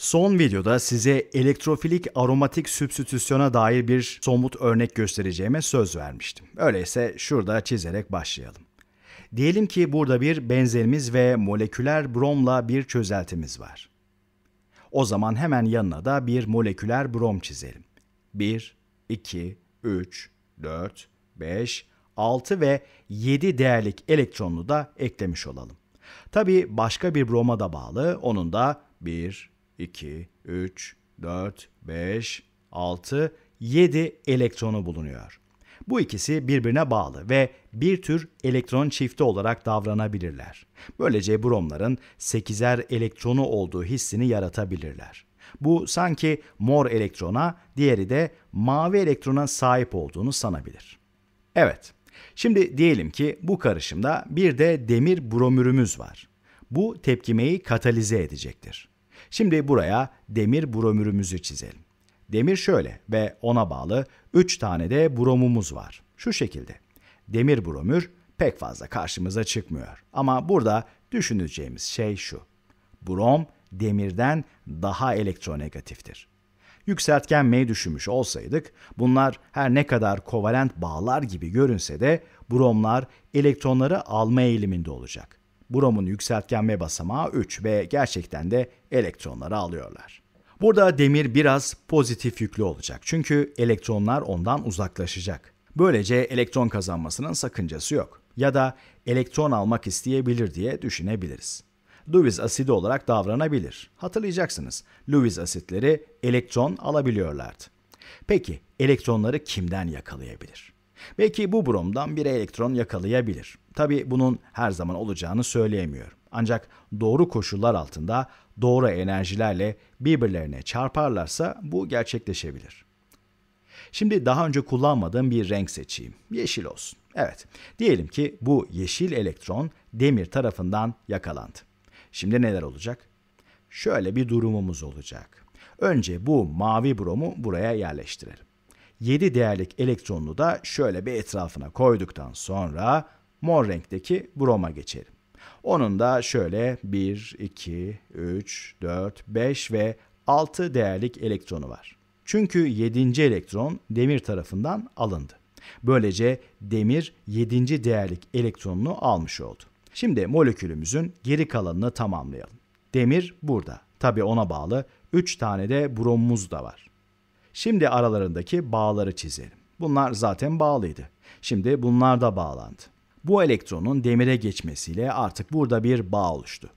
Son videoda size elektrofilik aromatik sübstitüsyona dair bir somut örnek göstereceğime söz vermiştim. Öyleyse şurada çizerek başlayalım. Diyelim ki burada bir benzenimiz ve moleküler bromla bir çözeltimiz var. O zaman hemen yanına da bir moleküler brom çizelim. 1, 2, 3, 4, 5, 6 ve 7 değerlik elektronunu da eklemiş olalım. Tabi başka bir broma da bağlı, onun da 1, 2, 3, 4, 5, 6, 7 elektronu bulunuyor. Bu ikisi birbirine bağlı ve bir tür elektron çifti olarak davranabilirler. Böylece bromların 8'er elektronu olduğu hissini yaratabilirler. Bu sanki mor elektrona, diğeri de mavi elektrona sahip olduğunu sanabilir. Evet, şimdi diyelim ki bu karışımda bir de demir bromürümüz var. Bu tepkimeyi katalize edecektir. Şimdi buraya demir bromürümüzü çizelim. Demir şöyle ve ona bağlı 3 tane de bromumuz var. Şu şekilde. Demir bromür pek fazla karşımıza çıkmıyor. Ama burada düşüneceğimiz şey şu. Brom demirden daha elektronegatiftir. Yükseltgen M düşünmüş olsaydık bunlar her ne kadar kovalent bağlar gibi görünse de bromlar elektronları alma eğiliminde olacak. Brom'un yükseltgenme basamağı 3 ve gerçekten de elektronları alıyorlar. Burada demir biraz pozitif yüklü olacak çünkü elektronlar ondan uzaklaşacak. Böylece elektron kazanmasının sakıncası yok ya da elektron almak isteyebilir diye düşünebiliriz. Lewis asidi olarak davranabilir. Hatırlayacaksınız, Lewis asitleri elektron alabiliyorlardı. Peki elektronları kimden yakalayabilir? Belki bu bromdan bir elektron yakalayabilir. Tabi bunun her zaman olacağını söyleyemiyorum. Ancak doğru koşullar altında doğru enerjilerle birbirlerine çarparlarsa bu gerçekleşebilir. Şimdi daha önce kullanmadığım bir renk seçeyim. Yeşil olsun. Evet, diyelim ki bu yeşil elektron demir tarafından yakalandı. Şimdi neler olacak? Şöyle bir durumumuz olacak. Önce bu mavi bromu buraya yerleştirelim. 7 değerlik elektronunu da şöyle bir etrafına koyduktan sonra mor renkteki broma geçelim. Onun da şöyle 1, 2, 3, 4, 5 ve 6 değerlik elektronu var. Çünkü 7. elektron demir tarafından alındı. Böylece demir 7. değerlik elektronunu almış oldu. Şimdi molekülümüzün geri kalanını tamamlayalım. Demir burada. Tabi ona bağlı 3 tane de bromumuz da var. Şimdi aralarındaki bağları çizelim. Bunlar zaten bağlıydı. Şimdi bunlar da bağlandı. Bu elektronun demire geçmesiyle artık burada bir bağ oluştu.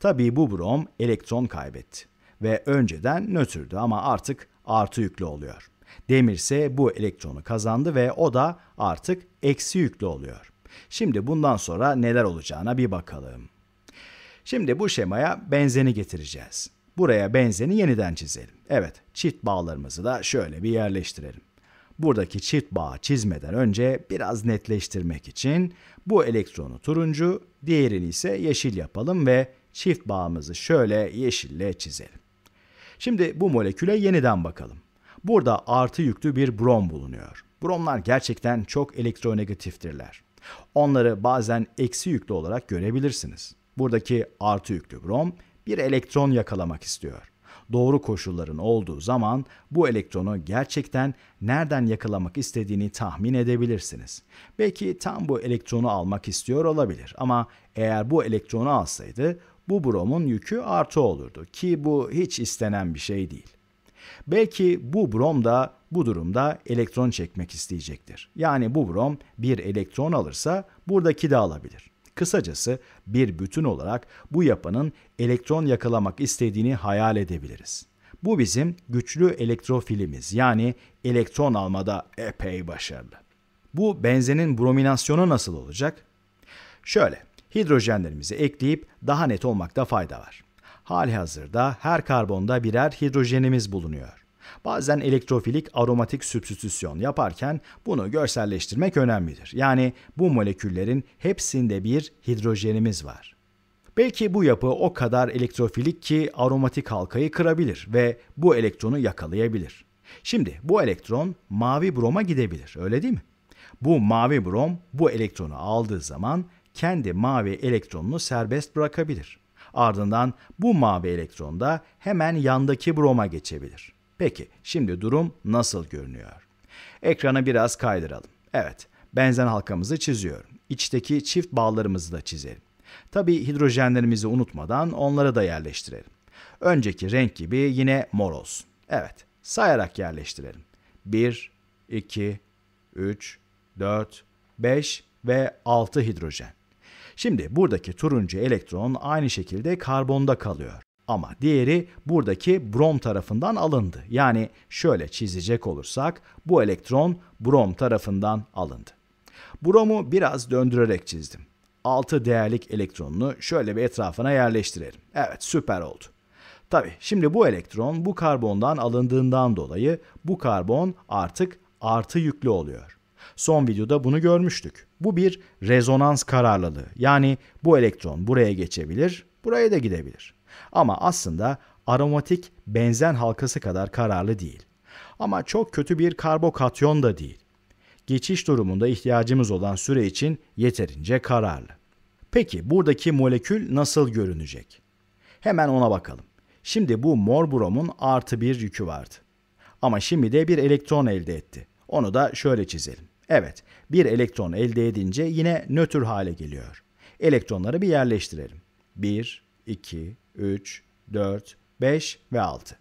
Tabii bu brom elektron kaybetti ve önceden nötrdü ama artık artı yüklü oluyor. Demir ise bu elektronu kazandı ve o da artık eksi yüklü oluyor. Şimdi bundan sonra neler olacağına bir bakalım. Şimdi bu şemaya benzeni getireceğiz. Buraya benzeni yeniden çizelim. Evet, çift bağlarımızı da şöyle bir yerleştirelim. Buradaki çift bağ çizmeden önce biraz netleştirmek için bu elektronu turuncu, diğerini ise yeşil yapalım ve çift bağımızı şöyle yeşille çizelim. Şimdi bu moleküle yeniden bakalım. Burada artı yüklü bir brom bulunuyor. Bromlar gerçekten çok elektronegatiftirler. Onları bazen eksi yüklü olarak görebilirsiniz. Buradaki artı yüklü brom bir elektron yakalamak istiyor. Doğru koşulların olduğu zaman bu elektronu gerçekten nereden yakalamak istediğini tahmin edebilirsiniz. Belki tam bu elektronu almak istiyor olabilir ama eğer bu elektronu alsaydı bu bromun yükü artı olurdu ki bu hiç istenen bir şey değil. Belki bu brom da bu durumda elektron çekmek isteyecektir. Yani bu brom bir elektron alırsa buradaki de alabilir. Kısacası bir bütün olarak bu yapının elektron yakalamak istediğini hayal edebiliriz. Bu bizim güçlü elektrofilimiz yani elektron almada epey başarılı. Bu benzenin brominasyonu nasıl olacak? Şöyle, hidrojenlerimizi ekleyip daha net olmakta fayda var. Halihazırda her karbonda birer hidrojenimiz bulunuyor. Bazen elektrofilik aromatik sübstitüsyon yaparken bunu görselleştirmek önemlidir. Yani bu moleküllerin hepsinde bir hidrojenimiz var. Belki bu yapı o kadar elektrofilik ki aromatik halkayı kırabilir ve bu elektronu yakalayabilir. Şimdi bu elektron mavi broma gidebilir öyle değil mi? Bu mavi brom bu elektronu aldığı zaman kendi mavi elektronunu serbest bırakabilir. Ardından bu mavi elektron da hemen yandaki broma geçebilir. Peki şimdi durum nasıl görünüyor? Ekranı biraz kaydıralım. Evet, benzen halkamızı çiziyorum. İçteki çift bağlarımızı da çizelim. Tabi hidrojenlerimizi unutmadan onları da yerleştirelim. Önceki renk gibi yine mor olsun. Evet, sayarak yerleştirelim. 1, 2, 3, 4, 5 ve 6 hidrojen. Şimdi buradaki turuncu elektron aynı şekilde karbonda kalıyor ama diğeri buradaki brom tarafından alındı. Yani şöyle çizecek olursak bu elektron brom tarafından alındı. Bromu biraz döndürerek çizdim. 6 değerlik elektronunu şöyle bir etrafına yerleştirelim. Evet süper oldu. Tabi şimdi bu elektron bu karbondan alındığından dolayı bu karbon artık artı yüklü oluyor. Son videoda bunu görmüştük. Bu bir rezonans kararlılığı. Yani bu elektron buraya geçebilir, buraya da gidebilir. Ama aslında aromatik benzen halkası kadar kararlı değil. Ama çok kötü bir karbokatyon da değil. Geçiş durumunda ihtiyacımız olan süre için yeterince kararlı. Peki buradaki molekül nasıl görünecek? Hemen ona bakalım. Şimdi bu mor bromun artı bir yükü vardı. Ama şimdi de bir elektron elde etti. Onu da şöyle çizelim. Evet, bir elektron elde edince yine nötr hale geliyor. Elektronları bir yerleştirelim. 1, 2, 3, 4, 5 ve 6.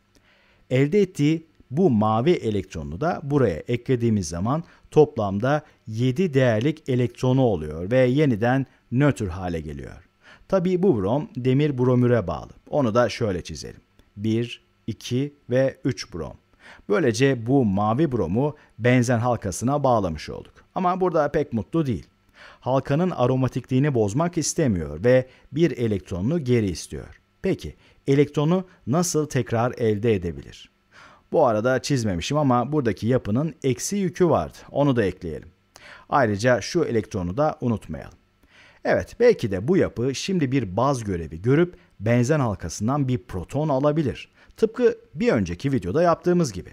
Elde ettiği bu mavi elektronu da buraya eklediğimiz zaman toplamda 7 değerlik elektronu oluyor ve yeniden nötr hale geliyor. Tabii bu brom demir bromüre bağlı. Onu da şöyle çizelim. 1, 2 ve 3 brom. Böylece bu mavi bromu benzen halkasına bağlamış olduk. Ama burada pek mutlu değil. Halkanın aromatikliğini bozmak istemiyor ve bir elektronunu geri istiyor. Peki elektronu nasıl tekrar elde edebilir? Bu arada çizmemişim ama buradaki yapının eksi yükü vardı. Onu da ekleyelim. Ayrıca şu elektronu da unutmayalım. Evet belki de bu yapı şimdi bir baz görevi görüp benzen halkasından bir proton alabilir. Tıpkı bir önceki videoda yaptığımız gibi.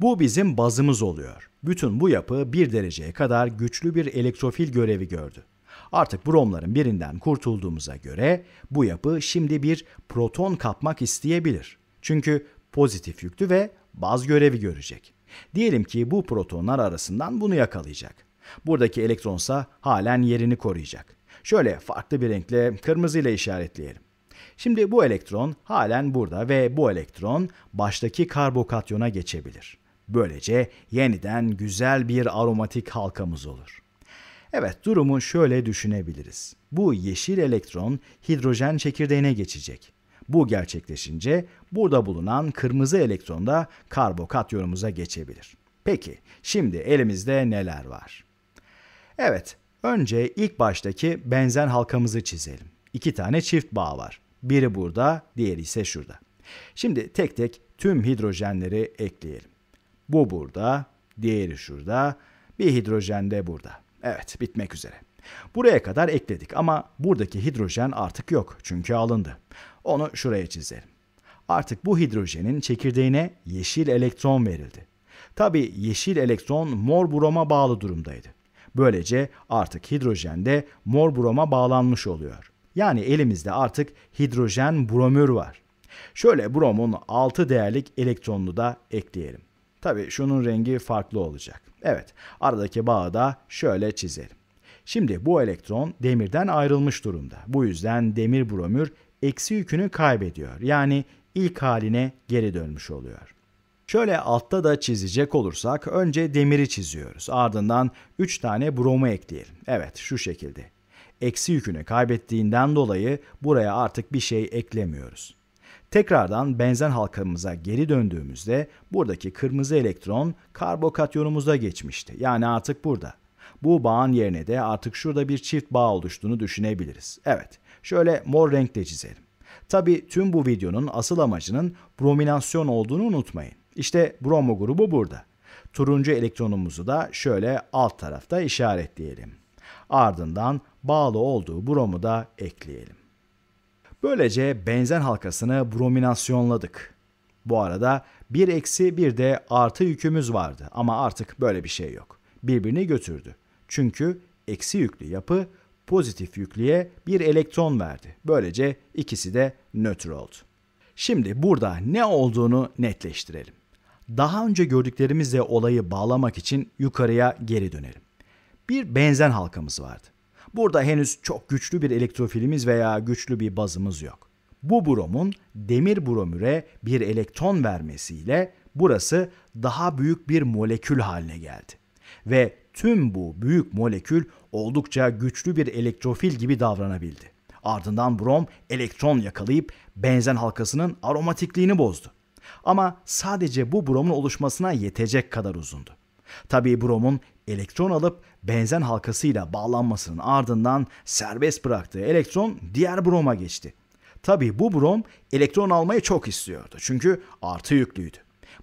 Bu bizim bazımız oluyor. Bütün bu yapı bir dereceye kadar güçlü bir elektrofil görevi gördü. Artık bromların birinden kurtulduğumuza göre bu yapı şimdi bir proton kapmak isteyebilir. Çünkü pozitif yüklü ve baz görevi görecek. Diyelim ki bu protonlar arasından bunu yakalayacak. Buradaki elektronsa halen yerini koruyacak. Şöyle farklı bir renkle kırmızı ile işaretleyelim. Şimdi bu elektron halen burada ve bu elektron baştaki karbokatyona geçebilir. Böylece yeniden güzel bir aromatik halkamız olur. Evet, durumu şöyle düşünebiliriz. Bu yeşil elektron hidrojen çekirdeğine geçecek. Bu gerçekleşince burada bulunan kırmızı elektron da karbokatyonumuza geçebilir. Peki, şimdi elimizde neler var? Evet, önce ilk baştaki benzen halkamızı çizelim. İki tane çift bağ var. Biri burada, diğeri ise şurada. Şimdi tek tek tüm hidrojenleri ekleyelim. Bu burada, diğeri şurada, bir hidrojen de burada. Evet, bitmek üzere. Buraya kadar ekledik ama buradaki hidrojen artık yok çünkü alındı. Onu şuraya çizelim. Artık bu hidrojenin çekirdeğine yeşil elektron verildi. Tabi yeşil elektron mor broma bağlı durumdaydı. Böylece artık hidrojen de mor broma bağlanmış oluyor. Yani elimizde artık hidrojen bromür var. Şöyle bromun 6 değerlik elektronunu da ekleyelim. Tabi şunun rengi farklı olacak. Evet aradaki bağı da şöyle çizelim. Şimdi bu elektron demirden ayrılmış durumda. Bu yüzden demir bromür eksi yükünü kaybediyor. Yani ilk haline geri dönmüş oluyor. Şöyle altta da çizecek olursak önce demiri çiziyoruz. Ardından 3 tane bromu ekleyelim. Evet şu şekilde. Eksi yükünü kaybettiğinden dolayı buraya artık bir şey eklemiyoruz. Tekrardan benzen halkamıza geri döndüğümüzde buradaki kırmızı elektron karbokatyonumuza geçmişti. Yani artık burada. Bu bağın yerine de artık şurada bir çift bağ oluştuğunu düşünebiliriz. Evet, şöyle mor renkle çizelim. Tabi tüm bu videonun asıl amacının brominasyon olduğunu unutmayın. İşte bromo grubu burada. Turuncu elektronumuzu da şöyle alt tarafta işaretleyelim. Ardından bağlı olduğu bromu da ekleyelim. Böylece benzen halkasını brominasyonladık. Bu arada bir eksi bir de artı yükümüz vardı ama artık böyle bir şey yok. Birbirini götürdü. Çünkü eksi yüklü yapı pozitif yüklüye bir elektron verdi. Böylece ikisi de nötr oldu. Şimdi burada ne olduğunu netleştirelim. Daha önce gördüklerimizle olayı bağlamak için yukarıya geri dönelim. Bir benzen halkamız vardı. Burada henüz çok güçlü bir elektrofilimiz veya güçlü bir bazımız yok. Bu bromun demir bromüre bir elektron vermesiyle burası daha büyük bir molekül haline geldi. Ve tüm bu büyük molekül oldukça güçlü bir elektrofil gibi davranabildi. Ardından brom elektron yakalayıp benzen halkasının aromatikliğini bozdu. Ama sadece bu bromun oluşmasına yetecek kadar uzundu. Tabii bromun elektron alıp benzen halkasıyla bağlanmasının ardından serbest bıraktığı elektron diğer broma geçti. Tabi bu brom elektron almayı çok istiyordu çünkü artı yüklüydü.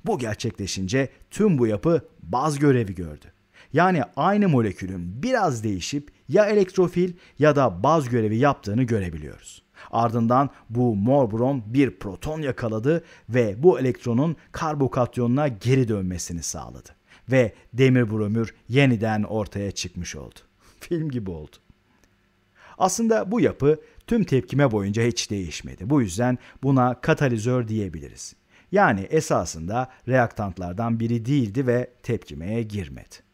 Bu gerçekleşince tüm bu yapı baz görevi gördü. Yani aynı molekülün biraz değişip ya elektrofil ya da baz görevi yaptığını görebiliyoruz. Ardından bu mor brom bir proton yakaladı ve bu elektronun karbokatyonuna geri dönmesini sağladı ve demir bromür yeniden ortaya çıkmış oldu. Film gibi oldu. Aslında bu yapı tüm tepkime boyunca hiç değişmedi. Bu yüzden buna katalizör diyebiliriz. Yani esasında reaktantlardan biri değildi ve tepkimeye girmedi.